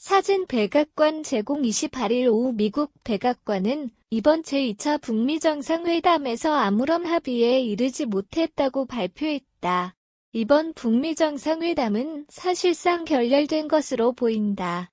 사진 백악관 제공 28일 오후 미국 백악관은 이번 제2차 북미 정상회담에서 아무런 합의에 이르지 못했다고 발표했다. 이번 북미 정상회담은 사실상 결렬된 것으로 보인다.